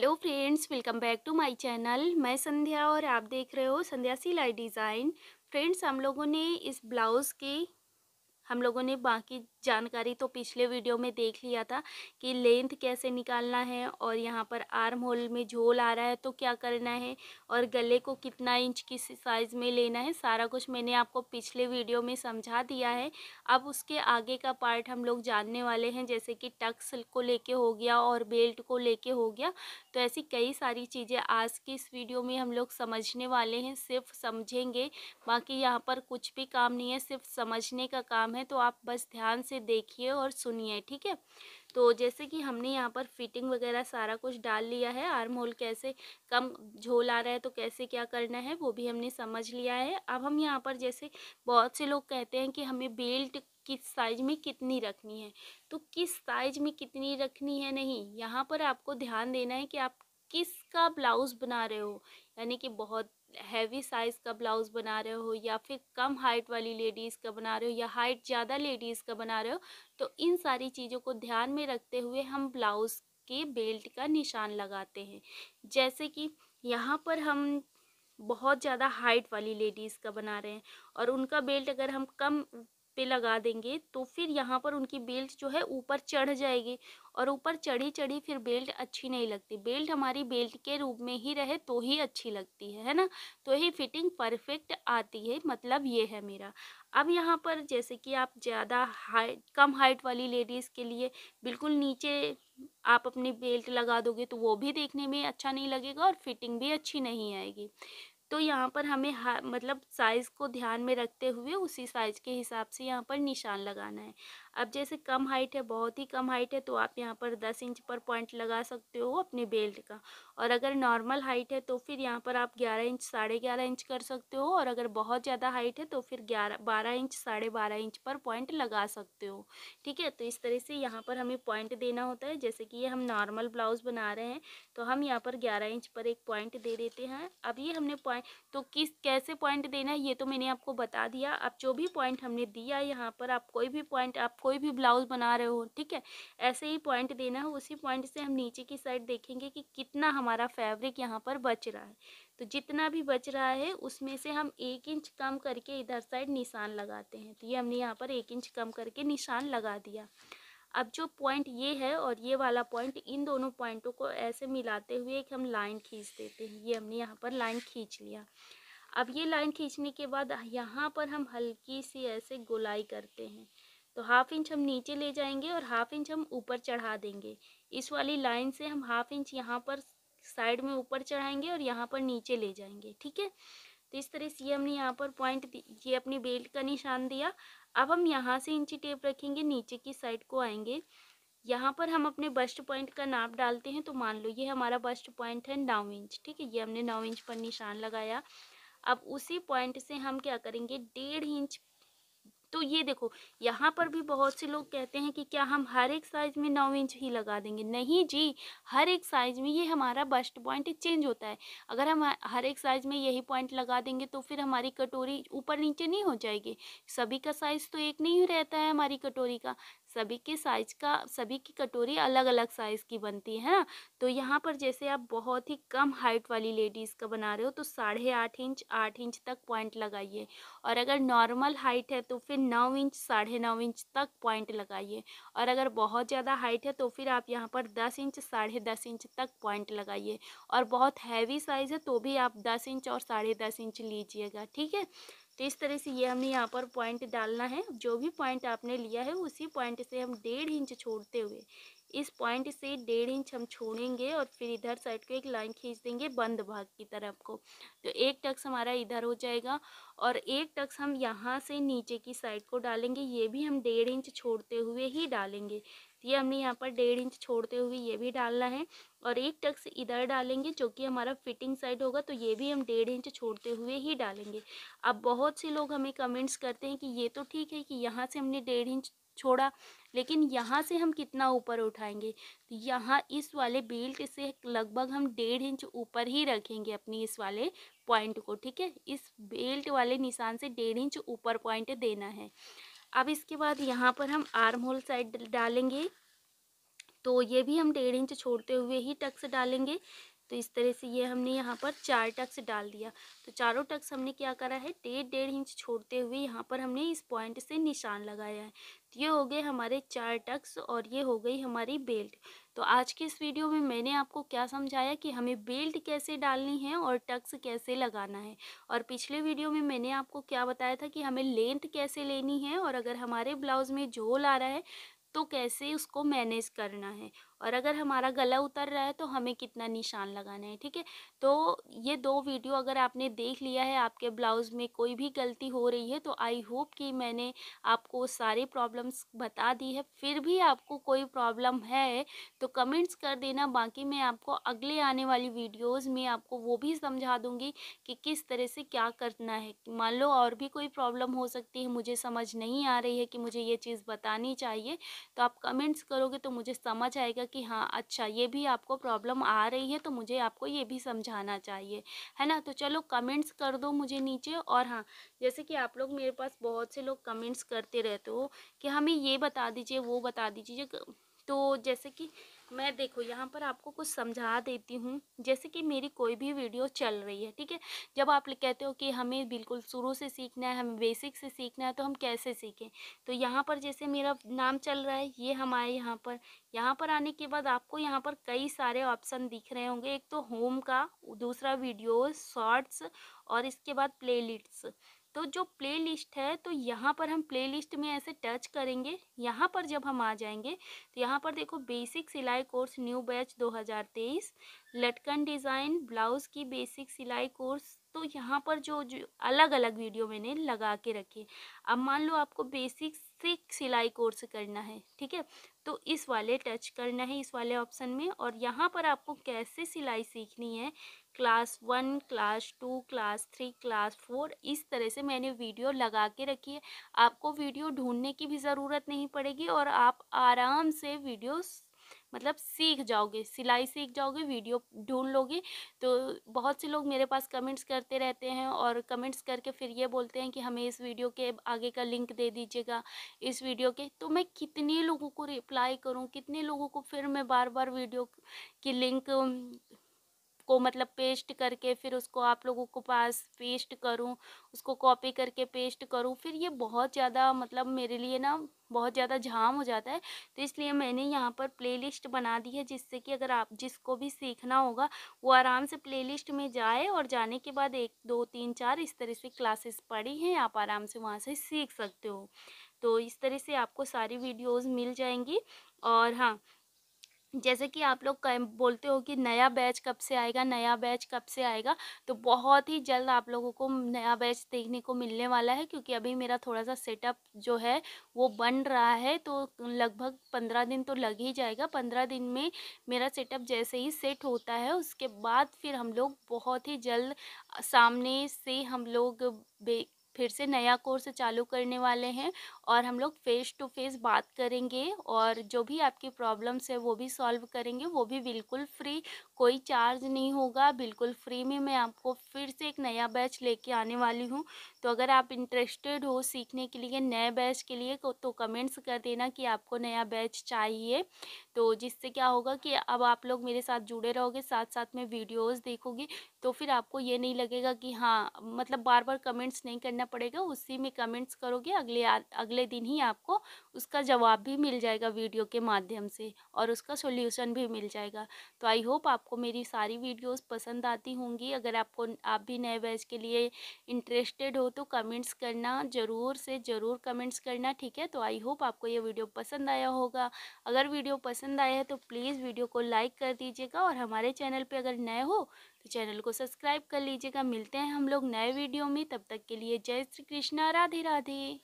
hello friends welcome back to my channel मैं संध्या और आप देख रहे हो संध्या सिलाई डिज़ाइन फ्रेंड्स हम लोगों ने इस ब्लाउज़ के हम लोगों ने बाकी जानकारी तो पिछले वीडियो में देख लिया था कि लेंथ कैसे निकालना है और यहाँ पर आर्म होल में झोल आ रहा है तो क्या करना है और गले को कितना इंच किस साइज़ में लेना है सारा कुछ मैंने आपको पिछले वीडियो में समझा दिया है अब उसके आगे का पार्ट हम लोग जानने वाले हैं जैसे कि टक्स को लेके हो गया और बेल्ट को लेके हो गया तो ऐसी कई सारी चीज़ें आज की इस वीडियो में हम लोग समझने वाले हैं सिर्फ समझेंगे बाकी यहाँ पर कुछ भी काम नहीं है सिर्फ समझने का काम है तो आप बस ध्यान से देखिए और सुनिए ठीक है तो जैसे कि हमने यहाँ पर फिटिंग वगैरह सारा कुछ डाल लिया है आर्म होल कैसे कम झोल आ रहा है तो कैसे क्या करना है वो भी हमने समझ लिया है अब हम यहाँ पर जैसे बहुत से लोग कहते हैं कि हमें बेल्ट किस साइज में कितनी रखनी है तो किस साइज में कितनी रखनी है नहीं यहाँ पर आपको ध्यान देना है कि आप किसका ब्लाउज़ बना रहे हो यानी कि बहुत हैवी साइज़ का ब्लाउज़ बना रहे हो या फिर कम हाइट वाली लेडीज़ का बना रहे हो या हाइट ज़्यादा लेडीज़ का बना रहे हो तो इन सारी चीज़ों को ध्यान में रखते हुए हम ब्लाउज़ के बेल्ट का निशान लगाते हैं जैसे कि यहाँ पर हम बहुत ज़्यादा हाइट वाली लेडीज़ का बना रहे हैं और उनका बेल्ट अगर हम कम पे लगा देंगे तो फिर यहाँ पर उनकी बेल्ट जो है ऊपर चढ़ जाएगी और ऊपर चढ़ी चढ़ी फिर बेल्ट अच्छी नहीं लगती बेल्ट हमारी बेल्ट के रूप में ही रहे तो ही अच्छी लगती है है ना तो ही फिटिंग परफेक्ट आती है मतलब ये है मेरा अब यहाँ पर जैसे कि आप ज़्यादा हाइट कम हाइट वाली लेडीज़ के लिए बिल्कुल नीचे आप अपनी बेल्ट लगा दोगे तो वो भी देखने में अच्छा नहीं लगेगा और फिटिंग भी अच्छी नहीं आएगी तो यहाँ पर हमें मतलब साइज़ को ध्यान में रखते हुए उसी साइज़ के हिसाब से यहाँ पर निशान लगाना है अब जैसे कम हाइट है बहुत ही कम हाइट है तो आप यहाँ पर दस इंच पर पॉइंट लगा सकते हो अपने बेल्ट का और अगर नॉर्मल हाइट है तो फिर यहाँ पर आप ग्यारह इंच साढ़े ग्यारह इंच कर सकते हो और अगर बहुत ज़्यादा हाइट है तो फिर ग्यारह बारह इंच साढ़े बारह इंच पर पॉइंट लगा सकते हो ठीक है तो इस तरह से यहाँ पर हमें पॉइंट देना होता है जैसे कि ये हम नॉर्मल ब्लाउज़ बना रहे हैं तो हम यहाँ पर ग्यारह इंच पर एक पॉइंट दे देते हैं अब ये हमने पॉइंट तो किस कैसे पॉइंट देना है ये तो मैंने आपको बता दिया अब जो भी पॉइंट हमने दिया यहाँ पर आप कोई भी पॉइंट आपको कोई भी ब्लाउज बना रहे हो ठीक है ऐसे ही पॉइंट देना हो उसी पॉइंट से हम नीचे की साइड देखेंगे कि कितना हमारा फैब्रिक यहाँ पर बच रहा है तो जितना भी बच रहा है उसमें से हम एक इंच कम करके इधर साइड निशान लगाते हैं तो ये हमने यहाँ पर एक इंच कम करके निशान लगा दिया अब जो पॉइंट ये है और ये वाला पॉइंट इन दोनों पॉइंटों को ऐसे मिलाते हुए एक हम लाइन खींच देते हैं ये हमने यहाँ पर लाइन खींच लिया अब ये लाइन खींचने के बाद यहाँ पर हम हल्की सी ऐसे गोलाई करते हैं तो हाफ इंच हम नीचे ले जाएंगे और हाफ इंच हम ऊपर चढ़ा देंगे इस वाली लाइन से हम हाफ इंच यहाँ पर साइड में ऊपर चढ़ाएंगे और यहाँ पर नीचे ले जाएंगे ठीक है तो इस तरह से हमने यहाँ पर पॉइंट ये अपनी बेल्ट का निशान दिया अब हम यहाँ से इंची टेप रखेंगे नीचे की साइड को आएंगे यहाँ पर हम अपने बस्ट पॉइंट का नाप डालते हैं तो मान लो ये हमारा बस्ट पॉइंट है नौ इंच ठीक है ये हमने नौ इंच पर निशान लगाया अब उसी पॉइंट से हम क्या करेंगे डेढ़ इंच तो ये देखो यहाँ पर भी बहुत से लोग कहते हैं कि क्या हम हर एक साइज़ में नौ इंच ही लगा देंगे नहीं जी हर एक साइज़ में ये हमारा बस्ट पॉइंट चेंज होता है अगर हम हर एक साइज़ में यही पॉइंट लगा देंगे तो फिर हमारी कटोरी ऊपर नीचे नहीं हो जाएगी सभी का साइज़ तो एक नहीं रहता है हमारी कटोरी का सभी के साइज का सभी की कटोरी अलग अलग साइज़ की बनती है ना तो यहाँ पर जैसे आप बहुत ही कम हाइट वाली लेडीज़ का बना रहे हो तो साढ़े आठ इंच आठ इंच तक पॉइंट लगाइए और अगर नॉर्मल हाइट है तो फिर नौ इंच साढ़े नौ इंच तक पॉइंट लगाइए और अगर बहुत ज़्यादा हाइट है तो फिर आप यहाँ पर दस इंच साढ़े दस इंच तक पॉइंट लगाइए और बहुत हैवी साइज़ है तो भी आप दस इंच और साढ़े दस इंच लीजिएगा ठीक है तो इस तरह से ये हमें यहाँ पर पॉइंट डालना है जो भी पॉइंट आपने लिया है उसी पॉइंट से हम डेढ़ इंच छोड़ते हुए इस पॉइंट से डेढ़ इंच हम छोड़ेंगे और फिर इधर साइड को एक लाइन खींच देंगे बंद भाग की तरफ को तो एक टक्स हमारा इधर हो जाएगा और एक टक्स हम यहाँ से नीचे की साइड को डालेंगे ये भी हम डेढ़ इंच छोड़ते हुए ही डालेंगे तो ये हमने यहाँ पर डेढ़ इंच छोड़ते हुए ये भी डालना है और एक टक्स इधर डालेंगे जो कि हमारा फिटिंग साइड होगा तो ये भी हम डेढ़ इंच छोड़ते हुए ही डालेंगे अब बहुत से लोग हमें कमेंट्स करते हैं कि ये तो ठीक है कि यहाँ से हमने डेढ़ इंच छोड़ा लेकिन यहाँ से हम कितना ऊपर उठाएंगे तो यहाँ इस वाले बेल्ट से लगभग हम डेढ़ इंच ऊपर ही रखेंगे अपनी इस वाले पॉइंट को ठीक है इस बेल्ट वाले निशान से डेढ़ इंच ऊपर पॉइंट देना है अब इसके बाद यहाँ पर हम आर्म होल साइड डालेंगे तो ये भी हम डेढ़ इंच छोड़ते हुए ही टक्स डालेंगे तो इस तरह से ये हमने यहाँ पर चार टक्स डाल दिया तो चारों टक्स हमने क्या करा है डेढ़ डेढ़ इंच छोड़ते हुए यहाँ पर हमने इस पॉइंट से निशान लगाया है ये हो गए हमारे चार टक्स और ये हो गई हमारी बेल्ट तो आज के इस वीडियो में मैंने आपको क्या समझाया कि हमें बेल्ट कैसे डालनी है और टक्स कैसे लगाना है और पिछले वीडियो में मैंने आपको क्या बताया था कि हमें लेंथ कैसे लेनी है और अगर हमारे ब्लाउज़ में झोल आ रहा है तो कैसे उसको मैनेज करना है और अगर हमारा गला उतर रहा है तो हमें कितना निशान लगाना है ठीक है तो ये दो वीडियो अगर आपने देख लिया है आपके ब्लाउज़ में कोई भी गलती हो रही है तो आई होप कि मैंने आपको सारे प्रॉब्लम्स बता दी है फिर भी आपको कोई प्रॉब्लम है तो कमेंट्स कर देना बाकी मैं आपको अगले आने वाली वीडियोज़ में आपको वो भी समझा दूँगी कि किस तरह से क्या करना है मान लो और भी कोई प्रॉब्लम हो सकती है मुझे समझ नहीं आ रही है कि मुझे ये चीज़ बतानी चाहिए तो आप कमेंट्स करोगे तो मुझे समझ आएगा कि हाँ अच्छा ये भी आपको प्रॉब्लम आ रही है तो मुझे आपको ये भी समझाना चाहिए है ना तो चलो कमेंट्स कर दो मुझे नीचे और हाँ जैसे कि आप लोग मेरे पास बहुत से लोग कमेंट्स करते रहते हो कि हमें ये बता दीजिए वो बता दीजिए तो जैसे कि मैं देखो यहाँ पर आपको कुछ समझा देती हूँ जैसे कि मेरी कोई भी वीडियो चल रही है ठीक है जब आप कहते हो कि हमें बिल्कुल शुरू से सीखना है हमें बेसिक से सीखना है तो हम कैसे सीखें तो यहाँ पर जैसे मेरा नाम चल रहा है ये हमारे यहाँ पर यहाँ पर आने के बाद आपको यहाँ पर कई सारे ऑप्शन दिख रहे होंगे एक तो होम का दूसरा वीडियो शॉर्ट्स और इसके बाद प्ले तो जो प्ले लिस्ट है तो यहाँ पर हम प्ले लिस्ट में ऐसे टच करेंगे यहाँ पर जब हम आ जाएंगे तो यहाँ पर देखो बेसिक सिलाई कोर्स न्यू बैच 2023 लटकन डिज़ाइन ब्लाउज़ की बेसिक सिलाई कोर्स तो यहाँ पर जो जो अलग अलग वीडियो मैंने लगा के रखी अब मान लो आपको बेसिक से सिलाई कोर्स करना है ठीक है तो इस वाले टच करना है इस वाले ऑप्शन में और यहाँ पर आपको कैसे सिलाई सीखनी है class one class two class three class four इस तरह से मैंने वीडियो लगा के रखी है आपको वीडियो ढूंढने की भी ज़रूरत नहीं पड़ेगी और आप आराम से वीडियो मतलब सीख जाओगे सिलाई सीख जाओगे वीडियो ढूंढ लोगे तो बहुत से लोग मेरे पास कमेंट्स करते रहते हैं और कमेंट्स करके फिर ये बोलते हैं कि हमें इस वीडियो के आगे का लिंक दे दीजिएगा इस वीडियो के तो मैं कितने लोगों को रिप्लाई करूं कितने लोगों को फिर मैं बार बार वीडियो की लिंक उसको मतलब पेस्ट करके फिर उसको आप लोगों को पास पेस्ट करूँ उसको कॉपी करके पेस्ट करूँ फिर ये बहुत ज़्यादा मतलब मेरे लिए ना बहुत ज़्यादा झाम हो जाता है तो इसलिए मैंने यहाँ पर प्लेलिस्ट बना दी है जिससे कि अगर आप जिसको भी सीखना होगा वो आराम से प्लेलिस्ट में जाए और जाने के बाद एक दो तीन चार इस तरह से क्लासेस पढ़ी हैं आप आराम से वहाँ से सीख सकते हो तो इस तरह से आपको सारी वीडियोज़ मिल जाएंगी और हाँ जैसे कि आप लोग बोलते हो कि नया बैच कब से आएगा नया बैच कब से आएगा तो बहुत ही जल्द आप लोगों को नया बैच देखने को मिलने वाला है क्योंकि अभी मेरा थोड़ा सा सेटअप जो है वो बन रहा है तो लगभग पंद्रह दिन तो लग ही जाएगा पंद्रह दिन में मेरा सेटअप जैसे ही सेट होता है उसके बाद फिर हम लोग बहुत ही जल्द सामने से हम लोग फिर से नया कोर्स चालू करने वाले हैं और हम लोग फेस टू फेस बात करेंगे और जो भी आपकी प्रॉब्लम्स है वो भी सॉल्व करेंगे वो भी बिल्कुल फ्री कोई चार्ज नहीं होगा बिल्कुल फ्री में मैं आपको फिर से एक नया बैच लेके आने वाली हूँ तो अगर आप इंटरेस्टेड हो सीखने के लिए नए बैच के लिए तो कमेंट्स कर देना कि आपको नया बैच चाहिए तो जिससे क्या होगा कि अब आप लोग मेरे साथ जुड़े रहोगे साथ साथ में वीडियोज़ देखोगे तो फिर आपको ये नहीं लगेगा कि हाँ मतलब बार बार कमेंट्स नहीं करना पड़ेगा उसी में कमेंट्स करोगे अगले अगले दिन ही आपको उसका जवाब भी मिल जाएगा वीडियो के माध्यम से और उसका सोल्यूशन भी मिल जाएगा तो आई होप आपको मेरी सारी वीडियोस पसंद आती होंगी अगर आपको आप भी नए बैच के लिए इंटरेस्टेड हो तो कमेंट्स करना ज़रूर से ज़रूर कमेंट्स करना ठीक है तो आई होप आपको ये वीडियो पसंद आया होगा अगर वीडियो पसंद आया है तो प्लीज़ वीडियो को लाइक कर दीजिएगा और हमारे चैनल पर अगर नए हो तो चैनल को सब्सक्राइब कर लीजिएगा मिलते हैं हम लोग नए वीडियो में तब तक के लिए जय श्री कृष्णा राधे राधे